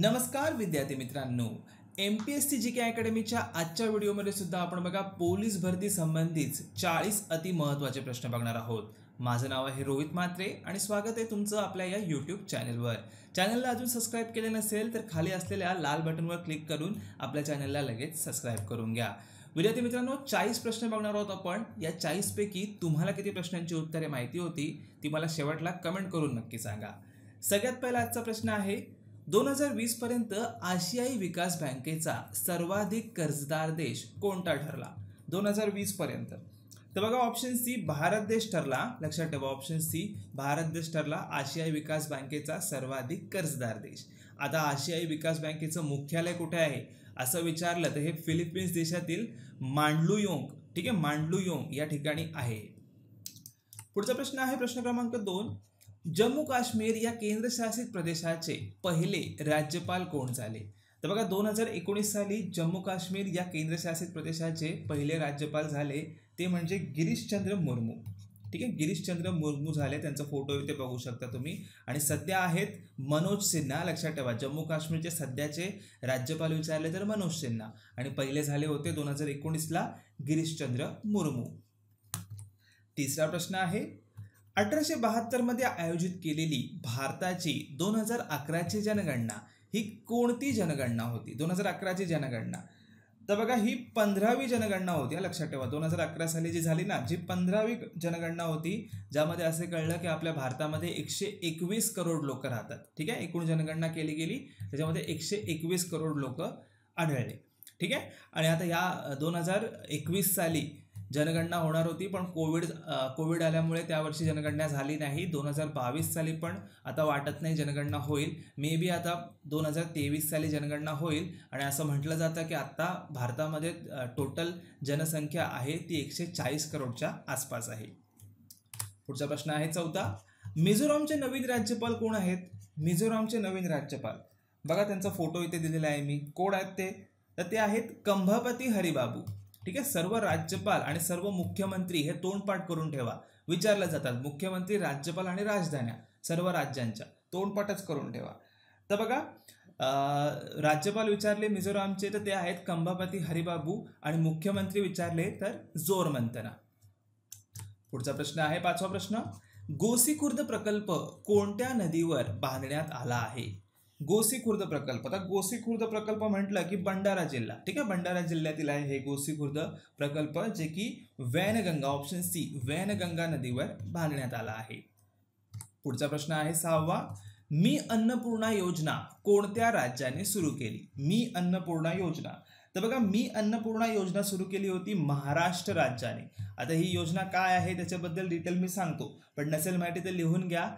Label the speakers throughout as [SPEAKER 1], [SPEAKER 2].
[SPEAKER 1] नमस्कार विद्यार्थी मित्रांनो M P S C G K अकॅडमीच्या आजच्या व्हिडिओमध्ये सुद्धा आपण बघा पोलीस भरती संबंधित चाळीस अतिमहत्वाचे प्रश्न बघणार आहोत माझं नाव आहे रोहित म्हात्रे आणि स्वागत आहे तुमचं आपल्या या यूट्यूब चॅनलवर चॅनलला अजून सबस्क्राईब केले नसेल तर खाली असलेल्या लाल बटनवर क्लिक करून आपल्या चॅनलला लगेच सबस्क्राईब करून घ्या विद्यार्थी मित्रांनो चाळीस प्रश्न बघणार आहोत आपण या चाळीसपैकी तुम्हाला किती प्रश्नांची उत्तरे माहिती होती ती मला शेवटला कमेंट करून नक्की सांगा सगळ्यात पहिला आजचा प्रश्न आहे दोन हजार वीस पर्यंत आशियाई विकास बँकेचा सर्वाधिक कर्जदार देश कोणता ठरला दोन हजार वीस पर्यंत तर बघा ऑप्शन सी भारत देश ठरला लक्षात ठेवा ऑप्शन सी भारत देश ठरला आशियाई विकास बँकेचा सर्वाधिक कर्जदार देश आता आशियाई विकास बँकेचं मुख्यालय कुठे आहे असं विचारलं तर हे फिलिपिन्स देशातील मांडलुयोंग ठीक आहे मांडलुयोंग या ठिकाणी आहे पुढचा प्रश्न आहे प्रश्न क्रमांक दोन जम्मू काश्मीर या केंद्रशासित प्रदेशाचे पहिले राज्यपाल कोण झाले तर बघा दोन हजार एकोणीस साली जम्मू काश्मीर या केंद्रशासित प्रदेशाचे पहिले राज्यपाल झाले ते म्हणजे गिरीशचंद्र मुर्मू ठीक आहे गिरीशचंद्र मुर्मू झाले त्यांचा फोटो इथे बघू शकता तुम्ही आणि सध्या आहेत मनोज सिन्हा लक्षात ठेवा जम्मू काश्मीरचे सध्याचे राज्यपाल विचारले तर मनोज सिन्हा आणि पहिले झाले होते दोन हजार एकोणीसला गिरीशचंद्र मुर्मू तिसरा प्रश्न आहे अठराशे बहात्तरमध्ये आयोजित केलेली भारताची दोन हजार अकराची जनगणना ही कोणती जनगणना होती दोन हजार अकराची जनगणना तर बघा ही पंधरावी जनगणना होती लक्षात ठेवा दोन हजार अकरा साली जी झाली ना जी पंधरावी जनगणना होती ज्यामध्ये असे कळलं की आपल्या भारतामध्ये एकशे एकवीस करोड लोक राहतात ठीक आहे एकूण जनगणना केली गेली त्याच्यामध्ये एकशे एकवीस करोड लोक आढळले ठीक आहे आणि आता या दोन हजार एकवीस साली जनगणना होणार होती पण कोविड कोविड आल्यामुळे त्यावर्षी जनगणना झाली नाही दोन हजार बावीस साली पण आता वाटत नाही जनगणना होईल मे बी आता दोन हजार तेवीस साली जनगणना होईल आणि असं म्हटलं जातं की आत्ता भारतामध्ये टोटल जनसंख्या आहे ती एकशे चाळीस करोडच्या आसपास आहे पुढचा प्रश्न आहे चौथा मिझोरामचे नवीन राज्यपाल कोण आहेत मिझोरामचे नवीन राज्यपाल बघा त्यांचा फोटो इथे दिलेला आहे मी कोण आहेत ते तर ते आहेत कंभापती हरिबाबू ठीक आहे सर्व राज्यपाल आणि सर्व मुख्यमंत्री हे तोंडपाठ करून ठेवा विचारले जातात मुख्यमंत्री राज्यपाल आणि राजधान्या सर्व राज्यांच्या तोंडपाठच करून ठेवा तर बघा राज्यपाल विचारले मिझोरामचे तर ते आहेत कंभापती हरिबाबू आणि मुख्यमंत्री विचारले तर जोर पुढचा प्रश्न आहे पाचवा प्रश्न गोसीखुर्द प्रकल्प कोणत्या नदीवर बांधण्यात आला आहे गोसी खुर्द प्रकल्प आता गोसीखुर्द प्रकल्प म्हटलं की भंडारा जिल्हा ठीक आहे भंडारा जिल्ह्यातील आहे हे गोसी खुर्द प्रकल्प जे की वैनगंगा ऑप्शन सी वैनगंगा नदीवर बांधण्यात आला आहे पुढचा प्रश्न आहे सहावा मी अन्नपूर्णा योजना कोणत्या राज्याने सुरू केली मी अन्नपूर्णा योजना तर बघा मी अन्नपूर्णा योजना सुरू केली होती महाराष्ट्र राज्याने आता ही योजना काय आहे त्याच्याबद्दल डिटेल मी सांगतो पण नसेल माहिती तर लिहून घ्या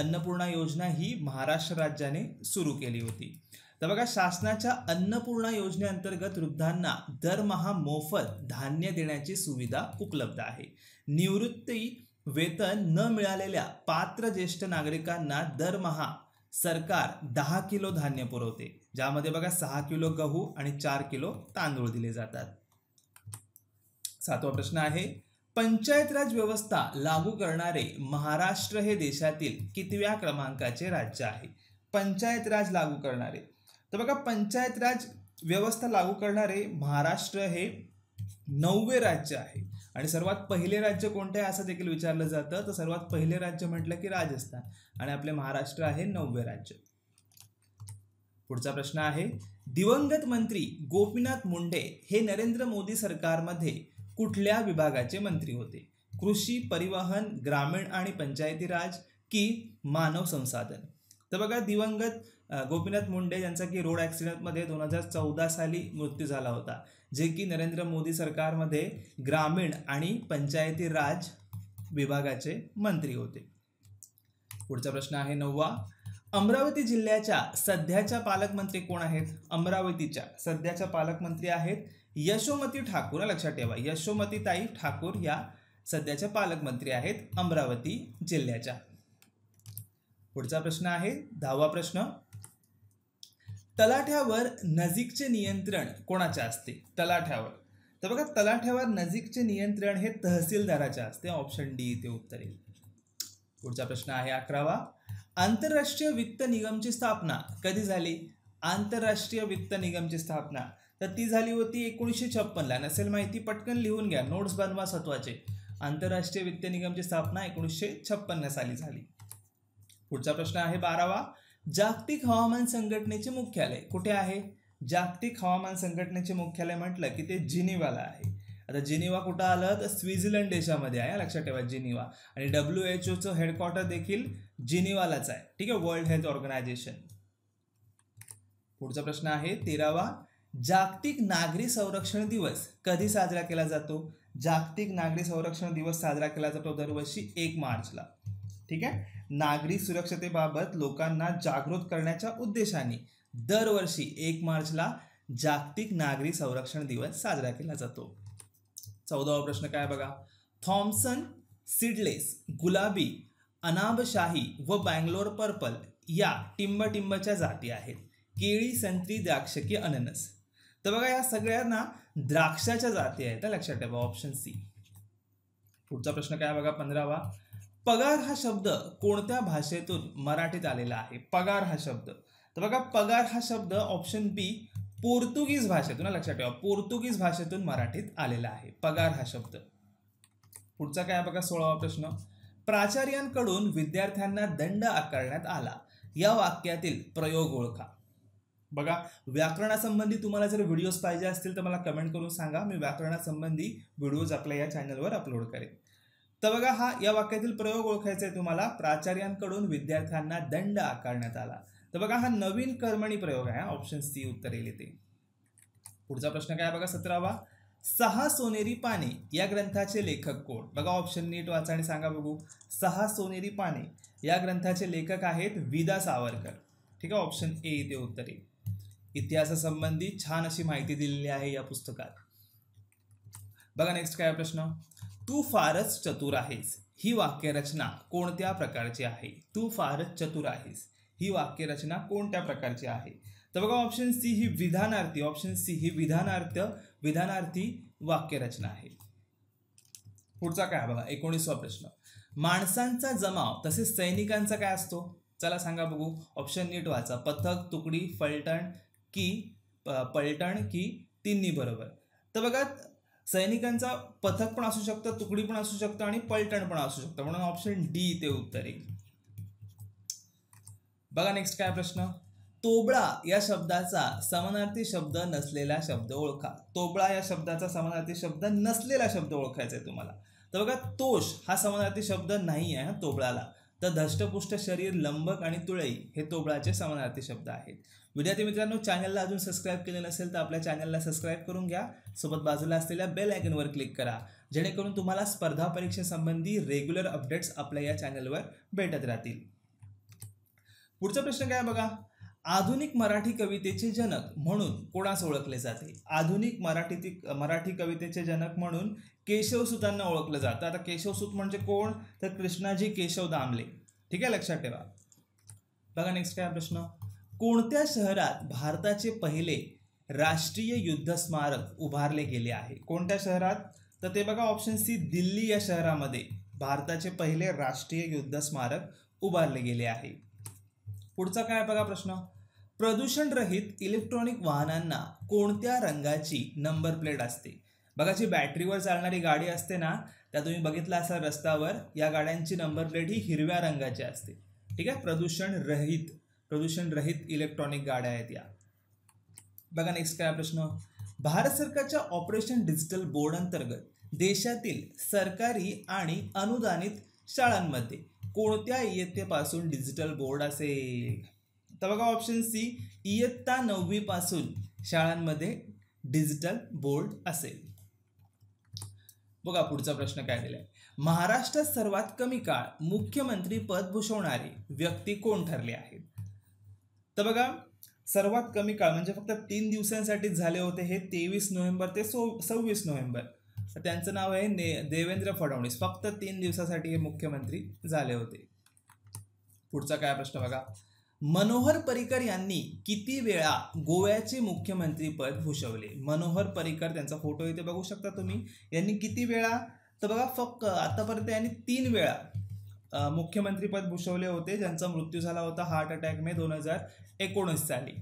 [SPEAKER 1] अन्नपूर्णा योजना ही महाराष्ट्र राज्याने सुरू केली होती तर बघा शासनाच्या अन्नपूर्णा योजनेअंतर्गत वृद्धांना दरमहा मोफत धान्य देण्याची सुविधा उपलब्ध आहे निवृत्ती वेतन न मिळालेल्या पात्र ज्येष्ठ नागरिकांना दरमहा सरकार दहा किलो धान्य पुरवते ज्यामध्ये बघा सहा किलो गहू आणि चार किलो तांदूळ दिले जातात सातवा प्रश्न आहे पंचायत राज व्यवस्था लागू करणारे महाराष्ट्र हे देशातील कितव्या क्रमांकाचे राज्य आहे पंचायत राज लागू करणारे तर बघा पंचायत राज व्यवस्था लागू करणारे महाराष्ट्र हे नववे राज्य आहे आणि सर्वात पहिले राज्य कोणते आहे असं देखील विचारलं जातं तर सर्वात पहिले राज्य म्हटलं की राजस्थान आणि आपले महाराष्ट्र आहे नववे राज्य पुढचा प्रश्न आहे दिवंगत मंत्री गोपीनाथ मुंडे हे नरेंद्र मोदी सरकारमध्ये कुठल्या विभागाचे मंत्री होते कृषी परिवहन ग्रामीण आणि पंचायती राज की मानव संसाधन तर बघा दिवंगत गोपीनाथ मुंडे यांचा की रोड ॲक्सिडेंटमध्ये दोन हजार चौदा साली मृत्यू झाला होता जे की नरेंद्र मोदी सरकारमध्ये ग्रामीण आणि पंचायती राज विभागाचे मंत्री होते पुढचा प्रश्न आहे नववा अमरावती जिल्ह्याच्या सध्याच्या पालकमंत्री कोण आहेत अमरावतीच्या सध्याच्या पालकमंत्री आहेत यशोमती ठाकूर लक्षात ठेवा यशोमती ताई ठाकूर या सध्याच्या पालकमंत्री आहेत अमरावती जिल्ह्याच्या पुढचा प्रश्न आहे दहावा प्रश्न तलाठ्यावर नजीकचे नियंत्रण कोणाचे असते तलाठ्यावर तर बघा तलाठ्यावर नजीकचे नियंत्रण हे तहसीलदाराचे असते ऑप्शन डी इथे उत्तर येईल पुढचा प्रश्न आहे अकरावा आंतरराष्ट्रीय वित्त निगमची स्थापना कधी झाली आंतरराष्ट्रीय वित्त निगमची स्थापना तर ती झाली होती एकोणीसशे छप्पनला नसेल माहिती पटकन लिहून घ्या नोट्स बनवा सत्वाचे आंतरराष्ट्रीय वित्त निगमची स्थापना एकोणीसशे छप्पन्न साली झाली पुढचा प्रश्न आहे बारावा जागतिक हवामान संघटनेचे मुख्यालय कुठे आहे जागतिक हवामान संघटनेचे मुख्यालय म्हटलं की ते जिनिवाला आहे आता जिनिवा कुठं आलं तर स्वित्झर्लंड देशामध्ये आहे लक्षात ठेवा जिनिवा आणि डब्ल्यू एच ओचं हेडक्वार्टर देखील जिनिवालाच आहे ठीक आहे वर्ल्ड हेल्थ ऑर्गनायझेशन पुढचा प्रश्न आहे तेरावा जागतिक नागरी संरक्षण दिवस कधी साजरा केला जातो जागतिक नागरी संरक्षण दिवस साजरा केला जातो दरवर्षी एक मार्चला ठीक आहे नागरी सुरक्षतेबाबत लोकांना जागृत करण्याच्या उद्देशाने दरवर्षी एक मार्चला जागतिक नागरी संरक्षण दिवस साजरा केला जातो चौदावा प्रश्न काय बघा थॉम्सन सिडलेस गुलाबी अनाबशाही व बँगलोर पर्पल या टिंबटिंबच्या जाती आहेत केळी संत्री द्राक्षकी अननस तर बघा या सगळ्यांना द्राक्षाच्या जाती आहेत लक्षात ठेवा ऑप्शन सी पुढचा प्रश्न काय बघा पंधरावा पगार हा शब्द कोणत्या भाषेतून मराठीत आलेला आहे पगार हा शब्द तर बघा पगार हा शब्द ऑप्शन बी पोर्तुगीज भाषेतून लक्षात ठेवा पोर्तुगीज भाषेतून मराठीत आलेला आहे पगार हा शब्द पुढचा काय बघा सोळावा प्रश्न प्राचार्यांकडून विद्यार्थ्यांना दंड आकारण्यात आला या वाक्यातील प्रयोग ओळखा बघा व्याकरणासंबंधी तुम्हाला जर व्हिडिओज पाहिजे असतील तर मला कमेंट करून सांगा मी व्याकरणासंबंधी व्हिडिओज आपल्या या चॅनलवर अपलोड करेन तर बघा हा या वाक्यातील प्रयोग ओळखायचा आहे तुम्हाला प्राचार्यांकडून विद्यार्थ्यांना दंड आकारण्यात आला तर बघा हा नवीन कर्मणी प्रयोग आहे ऑप्शन सी उत्तर येईल ते पुढचा प्रश्न काय बघा सतरावा सहा सोनेरी पाने या ग्रंथाचे लेखक कोण बघा ऑप्शन नीट वाचा आणि सांगा बघू सहा सोनेरी पाने या ग्रंथाचे लेखक आहेत विदा सावरकर ठीक आहे ऑप्शन ए इथे उत्तर येईल इतिहासासंबंधी छान अशी माहिती दिलेली आहे या पुस्तकात बघा नेक्स्ट काय प्रश्न तू फारच चतुर आहेस ही वाक्यरचना कोणत्या प्रकारची आहे तू फारच चतुर आहेस ही वाक्यरचना कोणत्या प्रकारची आहे तर बघा ऑप्शन सी ही विधानार्थी ऑप्शन सी ही विधानार्थ विधानार्थी वाक्यरचना आहे पुढचा काय बघा एकोणीसवा प्रश्न माणसांचा जमाव तसेच सैनिकांचा काय असतो चला सांगा बघू ऑप्शन नीट वाचा पथक तुकडी फलटण की पलटण की तिन्ही बरोबर तर बघा सैनिकांचा पथक पण असू शकतं तुकडी पण असू शकतं आणि पलटण पण असू शकतं म्हणून ऑप्शन डी ते उत्तर येईल बघा नेक्स्ट काय प्रश्न तोबळा या शब्दाचा समानार्थी शब्द नसलेला शब्द ओळखा तोबळा या शब्दाचा समानार्थी शब्द नसलेला शब्द ओळखायचा आहे तुम्हाला तर बघा तोष हा समानार्थी शब्द नाही आहे तोबळाला तर धष्टपुष्ट शरीर लंबक आणि तुळई हे तोबळाचे समानार्थी शब्द आहेत विद्यार्थी मित्रांनो चॅनलला अजून सबस्क्राईब केले नसेल तर आपल्या चॅनलला सबस्क्राईब करून घ्या सोबत बाजूला असलेल्या बेल आयकनवर क्लिक करा जेणेकरून तुम्हाला स्पर्धा परीक्षेसंबंधी रेग्युलर अपडेट्स आपल्या या चॅनलवर भेटत राहतील पुढचा प्रश्न काय बघा आधुनिक मराठी कवितेचे जनक म्हणून कोणास ओळखले जाते आधुनिक मराठी मराठी कवितेचे जनक म्हणून केशवसुतांना ओळखलं जातं आता केशवसूत म्हणजे कोण तर कृष्णाजी केशव दामले ठीक आहे लक्षात ठेवा बघा नेक्स्ट काय प्रश्न कोणत्या शहरात भारताचे पहिले राष्ट्रीय युद्ध स्मारक उभारले गेले आहे कोणत्या शहरात तर ते बघा ऑप्शन सी दिल्ली या शहरामध्ये भारताचे पहिले राष्ट्रीय युद्ध स्मारक उभारले गेले आहे पुढचा काय बघा प्रश्न रहित इलेक्ट्रॉनिक वाहनांना कोणत्या रंगाची नंबर प्लेट असते बघा जी बॅटरीवर चालणारी गाडी असते ना त्या तुम्ही बघितला असाल रस्त्यावर या गाड्यांची नंबर प्लेट ही हिरव्या रंगाची असते ठीक आहे प्रदूषण रहित प्रदूषण रहित इलेक्ट्रॉनिक गाड्या आहेत या बघा नेक्स्ट काय प्रश्न भारत सरकारच्या ऑपरेशन डिजिटल बोर्ड अंतर्गत देशातील सरकारी आणि अनुदानित शाळांमध्ये कोणत्या इयत्तेपासून डिजिटल बोर्ड असेल तर बघा ऑप्शन सी इयत्ता नववीपासून शाळांमध्ये डिजिटल बोर्ड असेल बघा पुढचा प्रश्न काय दिलाय महाराष्ट्रात सर्वात कमी काळ मुख्यमंत्री पद भूषवणारे व्यक्ती कोण ठरले आहेत तर बघा सर्वात कमी काळ म्हणजे फक्त तीन दिवसांसाठी झाले होते हे तेवीस नोव्हेंबर ते सो सव्वीस नोव्हेंबर तर त्यांचं नाव आहे ने देवेंद्र फडणवीस फक्त तीन दिवसासाठी हे मुख्यमंत्री झाले होते पुढचा काय प्रश्न बघा मनोहर परिकर यांनी किती वेळा गोव्याचे मुख्यमंत्रीपद भूषवले मनोहर परिकर त्यांचा फोटो इथे बघू शकता तुम्ही यांनी किती वेळा तर बघा फक्त आतापर्यंत यांनी तीन वेळा मुख्यमंत्रीपद भूषवले होते ज्यांचा मृत्यू झाला होता हार्ट अटॅक मे दोन हजार एकोणीस साली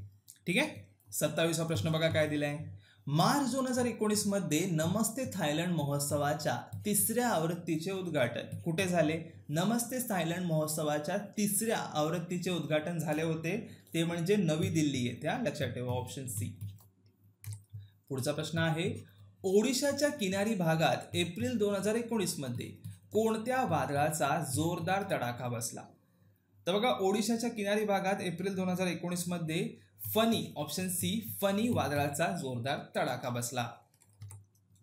[SPEAKER 1] ठीक आहे सत्तावीसा प्रश्न बघा काय दिलाय मार्च दोन हजार एकोणीस मध्ये नमस्ते थायलंड महोत्सवाच्या तिसऱ्या आवृत्तीचे उद्घाटन कुठे झाले नमस्ते थायलंड महोत्सवाच्या तिसऱ्या आवृत्तीचे उद्घाटन झाले होते ते म्हणजे नवी दिल्ली येत्या लक्षात ठेवा ऑप्शन सी पुढचा प्रश्न आहे ओडिशाच्या किनारी भागात एप्रिल दोन हजार मध्ये कोणत्या वादळाचा जोरदार तडाखा बसला तर बघा ओडिशाच्या किनारी भागात एप्रिल दोन हजार एकोणीस मध्ये फनी ऑप्शन सी फनी वादळाचा जोरदार तडाखा बसला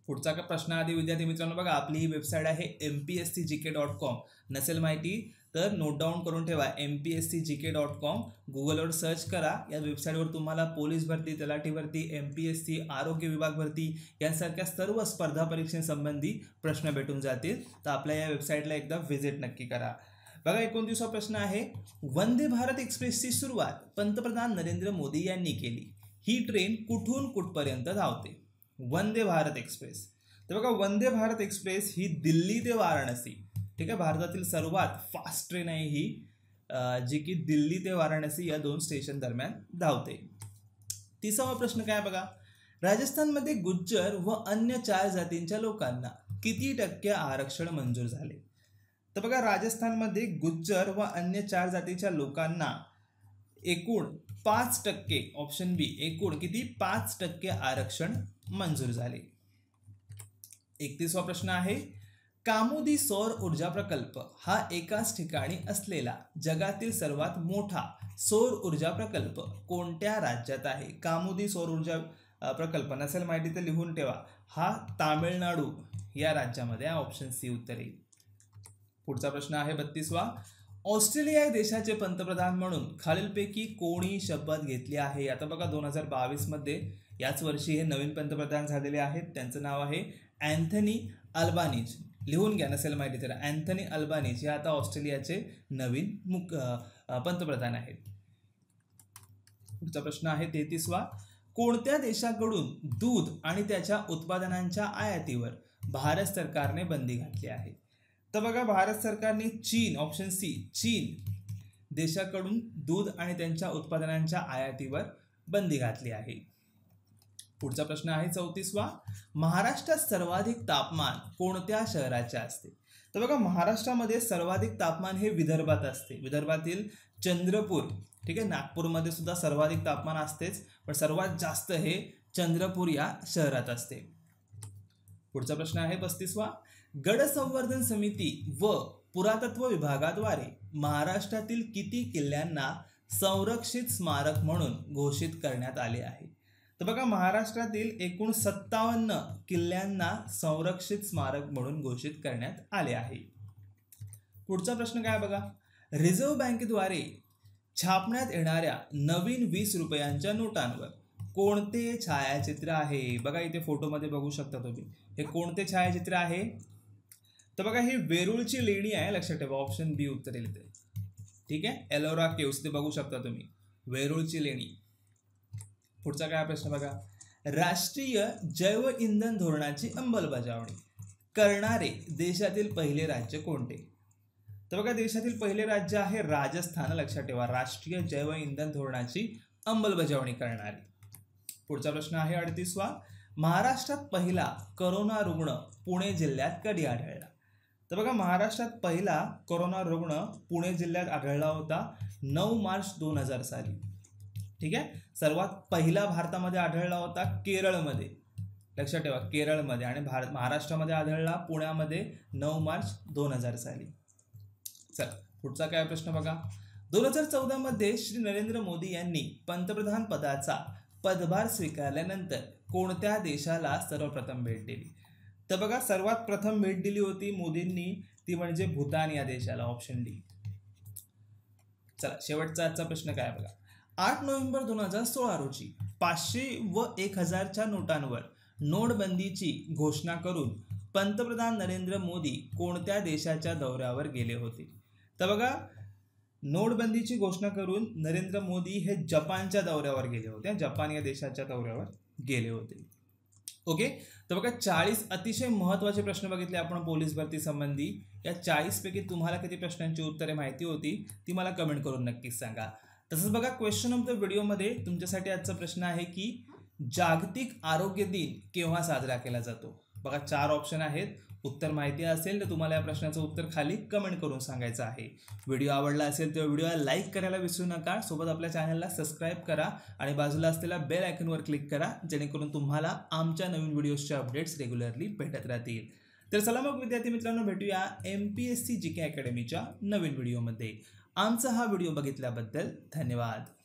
[SPEAKER 1] पुढचा का प्रश्न आधी विद्यार्थी मित्रांनो बघा आपली ही वेबसाईट आहे M P S C G K dot com नसेल माहिती तर नोट डाऊन करून ठेवा M P S C G K dot com गुगलवर सर्च करा या वेबसाईटवर तुम्हाला पोलीस भरती तलाठी भरती एम पी एस सी आरोग्य विभाग भरती यांसारख्या सर्व स्पर्धा परीक्षेसंबंधी प्रश्न भेटून जातील तर आपल्या या वेबसाईटला एकदा व्हिजिट नक्की करा बघा एकोणतीसवा प्रश्न आहे वंदे भारत एक्सप्रेसची सुरुवात पंतप्रधान नरेंद्र मोदी यांनी केली ही ट्रेन कुठून कुठपर्यंत धावते वंदे भारत एक्सप्रेस तर बघा वंदे भारत एक्सप्रेस ही दिल्ली ते वाराणसी ठीक आहे भारतातील सर्वात फास्ट ट्रेन आहे ही जी की दिल्ली ते वाराणसी या दोन स्टेशन दरम्यान धावते तिसावा प्रश्न काय बघा राजस्थानमध्ये गुज्जर व अन्य चार जातींच्या लोकांना किती टक्के आरक्षण मंजूर झाले तर बघा राजस्थानमध्ये गुज्जर व अन्य चार जातीच्या लोकांना एकूण पाच टक्के ऑप्शन बी एकूण किती पाच टक्के आरक्षण मंजूर झाले एकतीसवा प्रश्न आहे कामुदी सौर ऊर्जा प्रकल्प हा एकाच ठिकाणी असलेला जगातील सर्वात मोठा सौर ऊर्जा प्रकल्प कोणत्या राज्यात आहे कामुदी सौर ऊर्जा प्रकल्प नसेल माहिती तर लिहून ठेवा हा तामिळनाडू या राज्यामध्ये ऑप्शन सी उत्तर येईल पुढचा प्रश्न आहे बत्तीसवा ऑस्ट्रेलिया या देशाचे पंतप्रधान म्हणून खालीलपैकी कोणी शपथ घेतली आहे आता बघा दोन हजार बावीसमध्ये याच वर्षी हे नवीन पंतप्रधान झालेले आहेत त्यांचं नाव आहे अँथनी अल्बानीज लिहून घ्या नसेल माहिती तर अँथनी अल्बानीज हे आता ऑस्ट्रेलियाचे नवीन मुख पंतप्रधान आहेत पुढचा प्रश्न आहे तेहतीसवा कोणत्या देशाकडून दूध आणि त्याच्या उत्पादनांच्या आयातीवर भारत सरकारने बंदी घातली आहे तर बघा भारत सरकारने चीन ऑप्शन सी चीन देशाकडून दूध आणि त्यांच्या उत्पादनांच्या आयातीवर बंदी घातली आहे पुढचा प्रश्न आहे चौतीसवा महाराष्ट्रात सर्वाधिक तापमान कोणत्या शहराचे असते तर बघा महाराष्ट्रामध्ये सर्वाधिक तापमान हे विदर्भात असते विदर्भातील चंद्रपूर ठीक आहे नागपूरमध्ये सुद्धा सर्वाधिक तापमान असतेच पण सर्वात जास्त हे चंद्रपूर या शहरात असते पुढचा प्रश्न आहे पस्तीसवा गड संवर्धन समिती व पुरातत्व विभागाद्वारे महाराष्ट्रातील किती किल्ल्यांना संरक्षित स्मारक म्हणून घोषित करण्यात आले आहे तर बघा महाराष्ट्रातील एकूण सत्तावन्न किल्ल्यांना संरक्षित स्मारक म्हणून घोषित करण्यात आले आहे पुढचा प्रश्न काय बघा रिझर्व्ह बँकेद्वारे छापण्यात येणाऱ्या नवीन वीस रुपयांच्या नोटांवर कोणते छायाचित्र आहे बघा इथे फोटोमध्ये बघू शकता तुम्ही हे कोणते छायाचित्र आहे तर बघा ही वेरूळची लेणी आहे लक्षात ठेवा ऑप्शन बी उत्तर येईल ते ठीक आहे एलोरा केव्स ते बघू शकता तुम्ही वेरूळची लेणी पुढचा काय प्रश्न बघा राष्ट्रीय जैव इंधन धोरणाची अंमलबजावणी करणारे देशातील पहिले राज्य कोणते तर बघा देशातील पहिले राज्य आहे राजस्थान लक्षात ठेवा राष्ट्रीय जैव इंधन धोरणाची अंमलबजावणी करणारे पुढचा प्रश्न आहे अडतीसवा महाराष्ट्रात पहिला करोना रुग्ण पुणे जिल्ह्यात कधी आढळला तर बघा महाराष्ट्रात पहिला कोरोना रुग्ण पुणे जिल्ह्यात आढळला होता नऊ मार्च दोन हजार साली ठीक आहे सर्वात पहिला भारतामध्ये आढळला होता केरळमध्ये लक्षात ठेवा केरळमध्ये आणि भारत महाराष्ट्रामध्ये आढळला पुण्यामध्ये नऊ मार्च दोन हजार साली चला पुढचा काय प्रश्न बघा दोन हजार चौदामध्ये श्री नरेंद्र मोदी यांनी पंतप्रधान पदाचा पदभार स्वीकारल्यानंतर कोणत्या देशाला सर्वप्रथम भेट दिली तर बघा सर्वात प्रथम भेट दिली होती मोदींनी ती म्हणजे भूतान या देशाला ऑप्शन डी चला शेवटचा आजचा प्रश्न काय बघा आठ नोव्हेंबर दोन हजार सोळा रोजी पाचशे व एक हजारच्या नोटांवर नोटबंदीची घोषणा करून पंतप्रधान नरेंद्र मोदी कोणत्या देशाच्या दौऱ्यावर गेले होते तर बघा नोटबंदीची घोषणा करून नरेंद्र मोदी हे जपानच्या दौऱ्यावर गेले होते जपान या देशाच्या दौऱ्यावर गेले होते ओके तर बघा चाळीस अतिशय महत्त्वाचे प्रश्न बघितले आपण पोलीस भरती संबंधी या पैकी तुम्हाला किती प्रश्नांची उत्तरे माहिती होती ती मला कमेंट करून नक्कीच सांगा तसंच बघा क्वेश्चन ऑफ द व्हिडिओमध्ये तुमच्यासाठी आजचा प्रश्न आहे की जागतिक आरोग्य दिन केव्हा साजरा केला जातो बघा चार ऑप्शन आहेत उत्तर माहिती असेल तर तुम्हाला या प्रश्नाचं उत्तर खाली कमेंट करून सांगायचं आहे व्हिडिओ आवडला असेल तर व्हिडिओला लाईक करायला विसरू नका सोबत आपल्या चॅनलला सबस्क्राईब करा आणि बाजूला असलेल्या बेल आयकनवर क्लिक करा जेणेकरून तुम्हाला आमच्या नवीन व्हिडिओजचे अपडेट्स रेग्युलरली भेटत राहतील तर चला मग विद्यार्थी मित्रांनो भेटूया M P S C G K अकॅडमीच्या नवीन व्हिडिओमध्ये आमचा हा व्हिडिओ बघितल्याबद्दल धन्यवाद